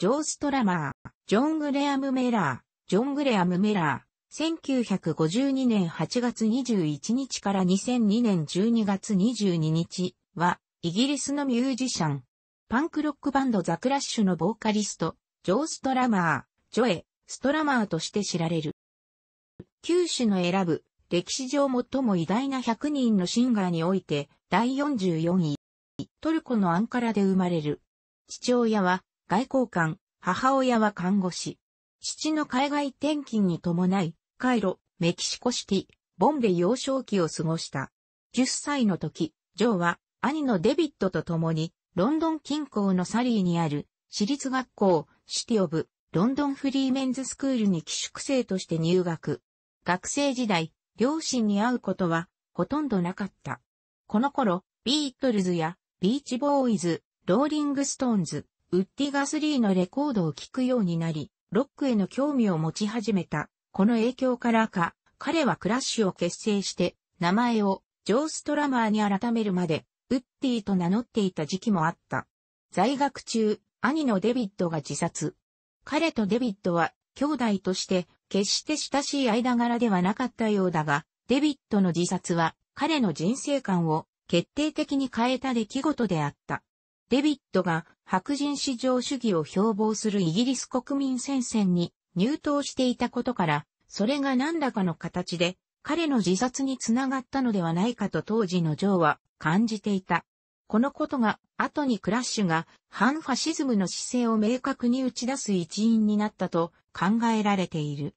ジョー・ストラマー、ジョン・グレアム・メラー、ジョン・グレアム・メラー、1952年8月21日から2002年12月22日は、イギリスのミュージシャン。パンクロックバンドザ・クラッシュのボーカリスト、ジョー・ストラマー、ジョエ、ストラマーとして知られる。九種の選ぶ、歴史上最も偉大な100人のシンガーにおいて、第44位。トルコのアンカラで生まれる。父親は、外交官、母親は看護師。父の海外転勤に伴い、カイロ、メキシコシティ、ボンベ幼少期を過ごした。10歳の時、ジョーは兄のデビットと共に、ロンドン近郊のサリーにある私立学校、シティオブ、ロンドンフリーメンズスクールに寄宿生として入学。学生時代、両親に会うことはほとんどなかった。この頃、ビートルズやビーチボーイズ、ローリングストーンズ、ウッディ・ガスリーのレコードを聴くようになり、ロックへの興味を持ち始めた。この影響からか、彼はクラッシュを結成して、名前をジョー・ストラマーに改めるまで、ウッディと名乗っていた時期もあった。在学中、兄のデビッドが自殺。彼とデビッドは兄弟として決して親しい間柄ではなかったようだが、デビッドの自殺は彼の人生観を決定的に変えた出来事であった。デビットが白人至上主義を標榜するイギリス国民戦線に入党していたことから、それが何らかの形で彼の自殺につながったのではないかと当時のジョーは感じていた。このことが後にクラッシュが反ファシズムの姿勢を明確に打ち出す一因になったと考えられている。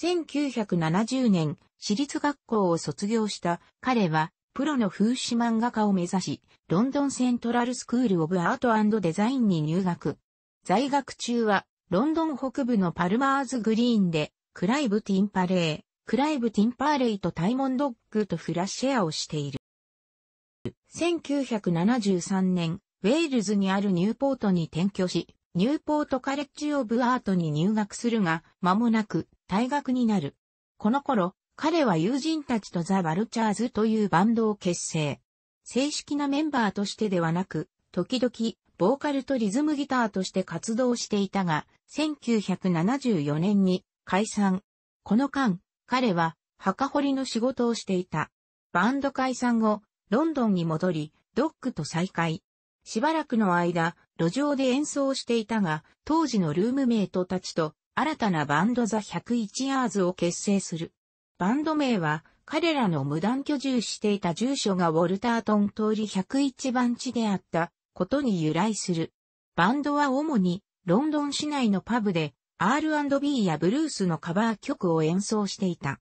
1970年、私立学校を卒業した彼はプロの風刺漫画家を目指し、ロンドンセントラルスクールオブアートデザインに入学。在学中は、ロンドン北部のパルマーズグリーンで、クライブ・ティンパレー、クライブ・ティンパーレイとタイモンドッグとフラッシェアをしている。1973年、ウェールズにあるニューポートに転居し、ニューポートカレッジオブアートに入学するが、間もなく退学になる。この頃、彼は友人たちとザ・バルチャーズというバンドを結成。正式なメンバーとしてではなく、時々、ボーカルとリズムギターとして活動していたが、1974年に解散。この間、彼は、墓掘りの仕事をしていた。バンド解散後、ロンドンに戻り、ドッグと再会。しばらくの間、路上で演奏していたが、当時のルームメイトたちと、新たなバンドザ101ヤーズを結成する。バンド名は、彼らの無断居住していた住所がウォルタートン通り101番地であったことに由来する。バンドは主にロンドン市内のパブで R&B やブルースのカバー曲を演奏していた。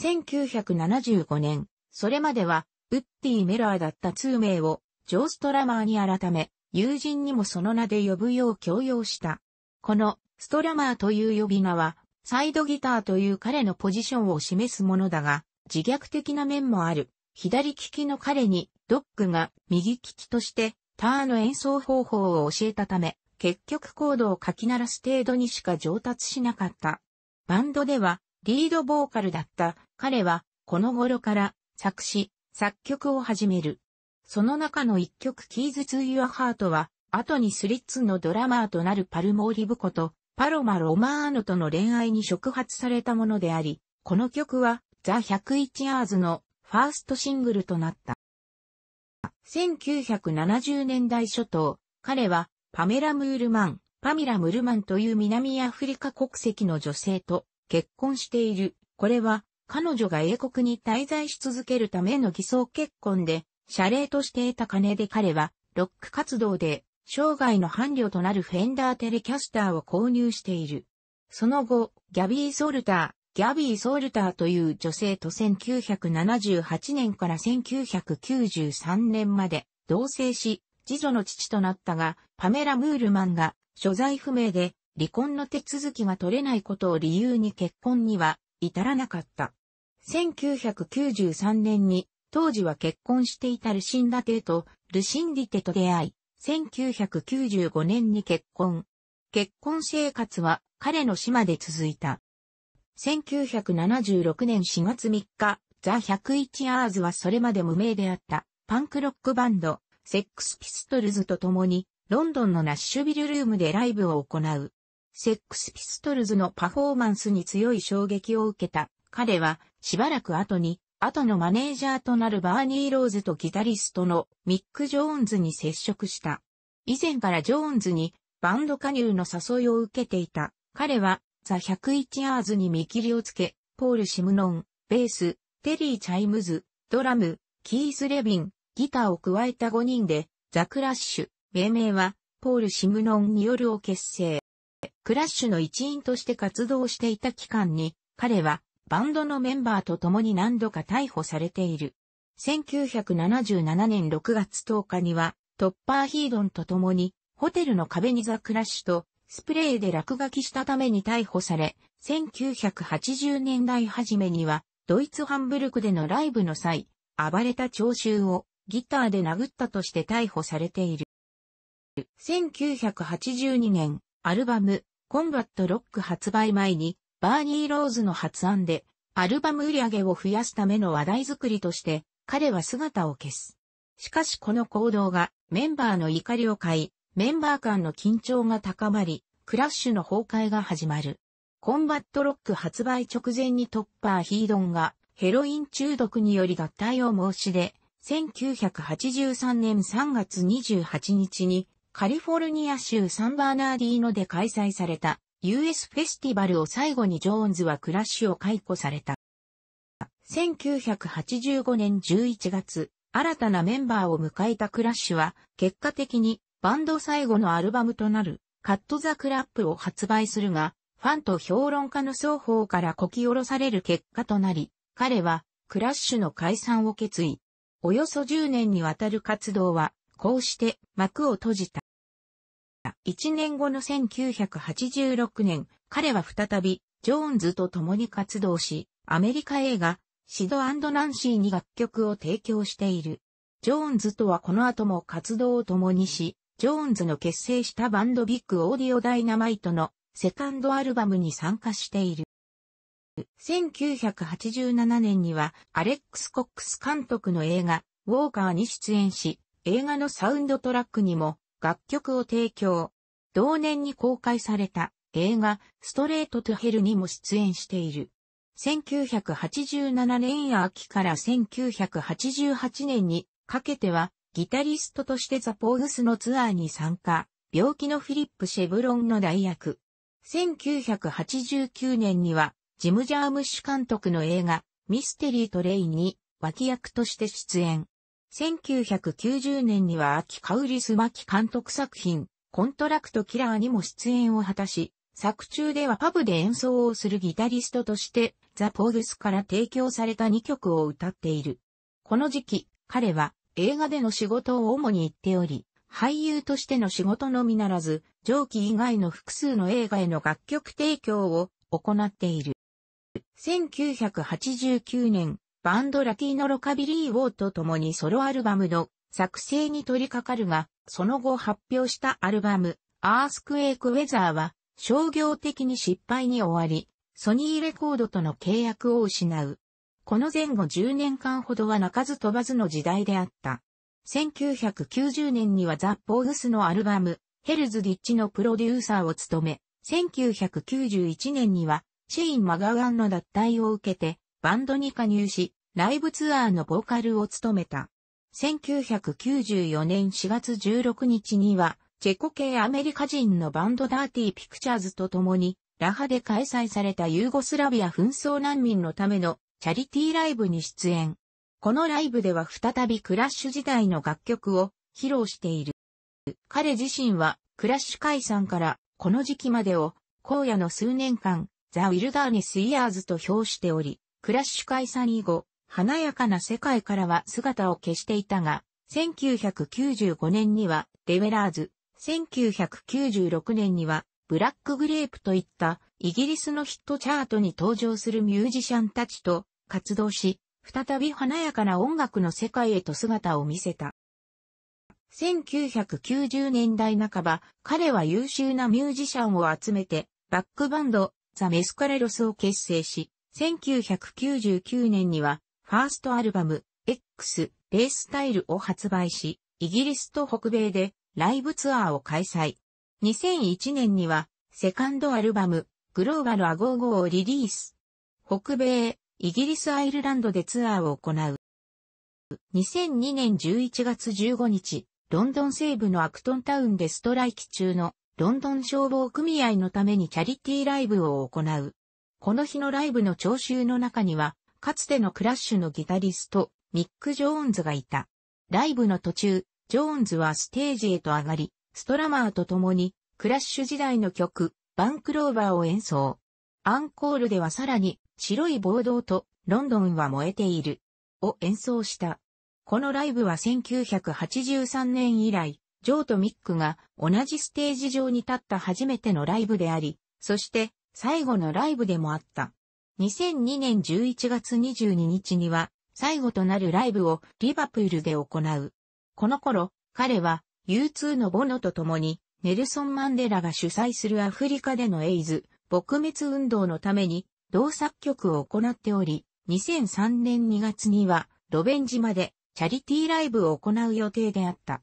1975年、それまではウッディ・メラーだった通名をジョー・ストラマーに改め、友人にもその名で呼ぶよう強要した。このストラマーという呼び名はサイドギターという彼のポジションを示すものだが、自虐的な面もある。左利きの彼に、ドックが右利きとして、ターの演奏方法を教えたため、結局コードを書き鳴らす程度にしか上達しなかった。バンドでは、リードボーカルだった彼は、この頃から作詞、作曲を始める。その中の一曲キーズ・ツー・ユア・ハートは、後にスリッツのドラマーとなるパルモーリブこと、パロマ・ロマーノとの恋愛に触発されたものであり、この曲はザ・101アーズのファーストシングルとなった。1970年代初頭、彼はパメラ・ムールマン、パミラ・ムルマンという南アフリカ国籍の女性と結婚している。これは彼女が英国に滞在し続けるための偽装結婚で、謝礼として得た金で彼はロック活動で生涯の伴侶となるフェンダーテレキャスターを購入している。その後、ギャビー・ソルター、ギャビー・ソルターという女性と1978年から1993年まで同棲し、次女の父となったが、パメラ・ムールマンが所在不明で離婚の手続きが取れないことを理由に結婚には至らなかった。1993年に当時は結婚していたルシンダテとルシンディテと出会い、1995年に結婚。結婚生活は彼の島で続いた。1976年4月3日、ザ・101アーズはそれまで無名であったパンクロックバンド、セックスピストルズと共にロンドンのナッシュビルルームでライブを行う。セックスピストルズのパフォーマンスに強い衝撃を受けた彼はしばらく後に後のマネージャーとなるバーニー・ローズとギタリストのミック・ジョーンズに接触した。以前からジョーンズにバンド加入の誘いを受けていた。彼はザ・101アーズに見切りをつけ、ポール・シムノン、ベース、テリー・チャイムズ、ドラム、キース・レビン、ギターを加えた5人で、ザ・クラッシュ、命名は、ポール・シムノンによるを結成。クラッシュの一員として活動していた期間に、彼は、バンドのメンバーと共に何度か逮捕されている。1977年6月10日には、トッパーヒードンと共に、ホテルの壁にザクラッシュと、スプレーで落書きしたために逮捕され、1980年代初めには、ドイツハンブルクでのライブの際、暴れた聴衆をギターで殴ったとして逮捕されている。1982年、アルバム、コンバットロック発売前に、バーニー・ローズの発案で、アルバム売り上げを増やすための話題作りとして、彼は姿を消す。しかしこの行動がメンバーの怒りを買い、メンバー間の緊張が高まり、クラッシュの崩壊が始まる。コンバットロック発売直前にトッパー・ヒードンがヘロイン中毒により脱退を申し出、1983年3月28日にカリフォルニア州サンバーナーディーノで開催された US フェスティバルを最後にジョーンズはクラッシュを解雇された。1985年11月、新たなメンバーを迎えたクラッシュは、結果的にバンド最後のアルバムとなる、カットザクラップを発売するが、ファンと評論家の双方からこき下ろされる結果となり、彼はクラッシュの解散を決意。およそ10年にわたる活動は、こうして幕を閉じた。1年後の1986年、彼は再び、ジョーンズと共に活動し、アメリカ映画、シドナンシーに楽曲を提供している。ジョーンズとはこの後も活動を共にし、ジョーンズの結成したバンドビッグオーディオダイナマイトのセカンドアルバムに参加している。1987年にはアレックス・コックス監督の映画ウォーカーに出演し、映画のサウンドトラックにも楽曲を提供。同年に公開された映画ストレートトゥヘルにも出演している。1987年秋から1988年にかけてはギタリストとしてザ・ポーグスのツアーに参加。病気のフィリップ・シェブロンの代役。1989年にはジム・ジャームッシュ監督の映画ミステリー・トレイに脇役として出演。1990年には秋カウリス巻監督作品、コントラクトキラーにも出演を果たし、作中ではパブで演奏をするギタリストとして、ザ・ポールスから提供された2曲を歌っている。この時期、彼は映画での仕事を主に言っており、俳優としての仕事のみならず、上記以外の複数の映画への楽曲提供を行っている。1989年、バンドラティーノロカビリー・ウォーと共にソロアルバムの作成に取り掛かるが、その後発表したアルバム、アースクエイク・ウェザーは、商業的に失敗に終わり、ソニーレコードとの契約を失う。この前後10年間ほどは泣かず飛ばずの時代であった。1990年にはザ・ポーグスのアルバム、ヘルズ・ディッチのプロデューサーを務め、1991年には、シェイン・マガガンの脱退を受けて、バンドに加入し、ライブツアーのボーカルを務めた。1994年4月16日には、チェコ系アメリカ人のバンドダーティーピクチャーズと共に、ラハで開催されたユーゴスラビア紛争難民のためのチャリティーライブに出演。このライブでは再びクラッシュ時代の楽曲を披露している。彼自身はクラッシュ解散からこの時期までを荒野の数年間ザ・ウィルダーニス・イヤーズと評しており、クラッシュ解散以後、華やかな世界からは姿を消していたが、1995年にはデベラーズ、1996年にはブラックグレープといったイギリスのヒットチャートに登場するミュージシャンたちと活動し、再び華やかな音楽の世界へと姿を見せた。1990年代半ば、彼は優秀なミュージシャンを集めて、バックバンド、ザ・メスカレロスを結成し、1999年には、ファーストアルバム、X、ベースタイルを発売し、イギリスと北米でライブツアーを開催。2001年には、セカンドアルバム、グローバルアゴーゴーをリリース。北米、イギリス・アイルランドでツアーを行う。2002年11月15日、ロンドン西部のアクトンタウンでストライキ中のロンドン消防組合のためにチャリティーライブを行う。この日のライブの聴衆の中には、かつてのクラッシュのギタリスト、ミック・ジョーンズがいた。ライブの途中、ジョーンズはステージへと上がり、ストラマーと共に、クラッシュ時代の曲、バンクローバーを演奏。アンコールではさらに、白い暴動と、ロンドンは燃えている、を演奏した。このライブは1983年以来、ジョーとミックが同じステージ上に立った初めてのライブであり、そして最後のライブでもあった。2002年11月22日には、最後となるライブをリバプールで行う。この頃、彼は U2 のボノと共に、ネルソン・マンデラが主催するアフリカでのエイズ、撲滅運動のために、同作曲を行っており、2003年2月には、ロベンジまでチャリティーライブを行う予定であった。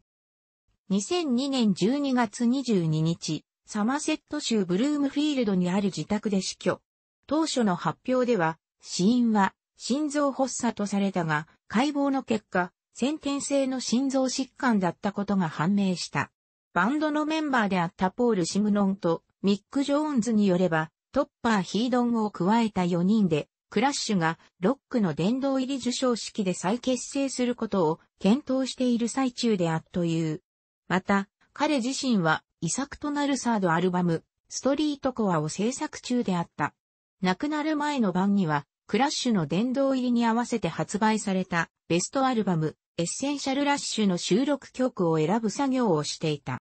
2002年12月22日、サマセット州ブルームフィールドにある自宅で死去。当初の発表では、死因は心臓発作とされたが、解剖の結果、先天性の心臓疾患だったことが判明した。バンドのメンバーであったポール・シムノンとミック・ジョーンズによれば、トッパー・ヒードンを加えた4人で、クラッシュがロックの殿堂入り受賞式で再結成することを検討している最中であっという。また、彼自身は遺作となるサードアルバム、ストリートコアを制作中であった。亡くなる前の晩には、クラッシュの殿堂入りに合わせて発売されたベストアルバム、エッセンシャルラッシュの収録曲を選ぶ作業をしていた。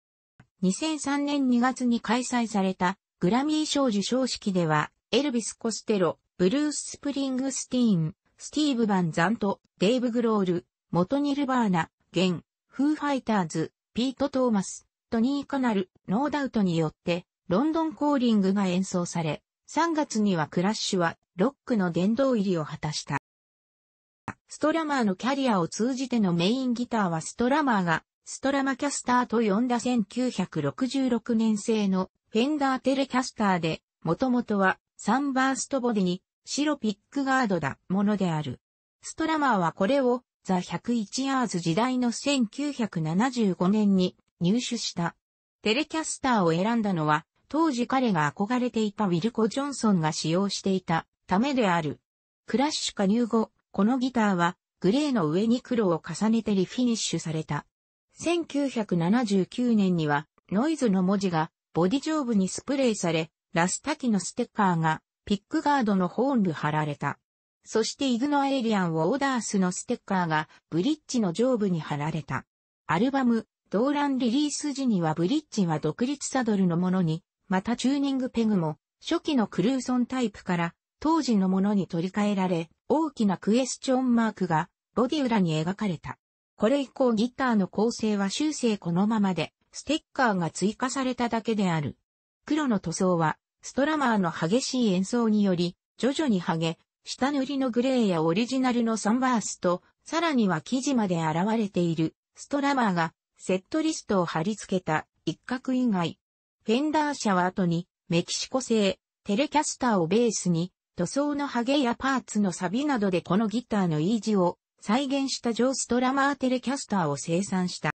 2003年2月に開催されたグラミー賞受賞式では、エルビス・コステロ、ブルース・スプリングスティーン、スティーブ・バンザント、デイブ・グロール、元ニルバーナ、ゲン、フーファイターズ、ピート・トーマス、トニー・カナル、ノーダウトによって、ロンドンコーリングが演奏され、3月にはクラッシュは、ロックの殿堂入りを果たした。ストラマーのキャリアを通じてのメインギターはストラマーが、ストラマキャスターと呼んだ1966年製のフェンダーテレキャスターで、もともとはサンバーストボディに白ピックガードだものである。ストラマーはこれをザ・101アーズ時代の1975年に入手した。テレキャスターを選んだのは、当時彼が憧れていたウィルコ・ジョンソンが使用していたためである。クラッシュ加入後、このギターはグレーの上に黒を重ねてリフィニッシュされた。1979年にはノイズの文字がボディ上部にスプレーされ、ラスタキのステッカーがピックガードのホーンで貼られた。そしてイグノアエリアン・をオーダースのステッカーがブリッジの上部に貼られた。アルバム動乱リリース時にはブリッジは独立サドルのものに、またチューニングペグも初期のクルーソンタイプから当時のものに取り替えられ、大きなクエスチョンマークがボディ裏に描かれた。これ以降ギターの構成は修正このままで、ステッカーが追加されただけである。黒の塗装は、ストラマーの激しい演奏により、徐々に剥げ、下塗りのグレーやオリジナルのサンバースと、さらには生地まで現れている、ストラマーがセットリストを貼り付けた一角以外。フェンダー社は後にメキシコ製テレキャスターをベースに塗装のハゲやパーツのサビなどでこのギターのイージを再現したジョー・ストラマーテレキャスターを生産した。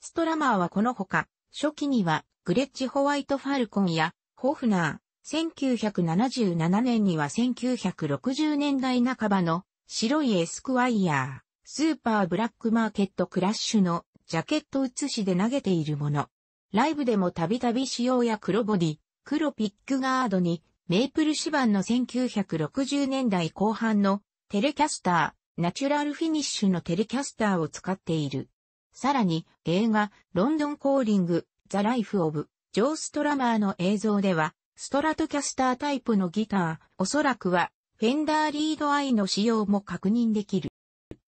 ストラマーはこのほか、初期にはグレッチ・ホワイト・ファルコンやホフナー、1977年には1960年代半ばの白いエスクワイヤー、スーパーブラックマーケットクラッシュのジャケット写しで投げているもの。ライブでもたびたび仕様や黒ボディ、黒ピックガードに、メープル指板の1960年代後半のテレキャスター、ナチュラルフィニッシュのテレキャスターを使っている。さらに映画、ロンドンコーリング、ザ・ライフ・オブ、ジョー・ストラマーの映像では、ストラトキャスタータイプのギター、おそらくは、フェンダーリードアイの使用も確認できる。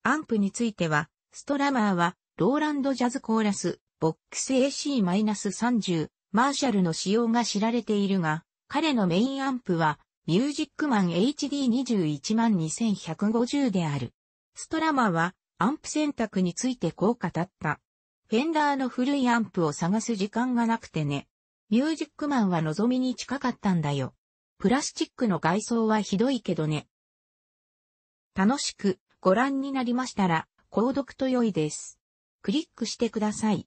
アンプについては、ストラマーはローランドジャズコーラス、ボックス AC-30、マーシャルの使用が知られているが、彼のメインアンプは、ミュージックマン HD212,150 である。ストラマは、アンプ選択についてこう語った。フェンダーの古いアンプを探す時間がなくてね。ミュージックマンは望みに近かったんだよ。プラスチックの外装はひどいけどね。楽しくご覧になりましたら、購読と良いです。クリックしてください。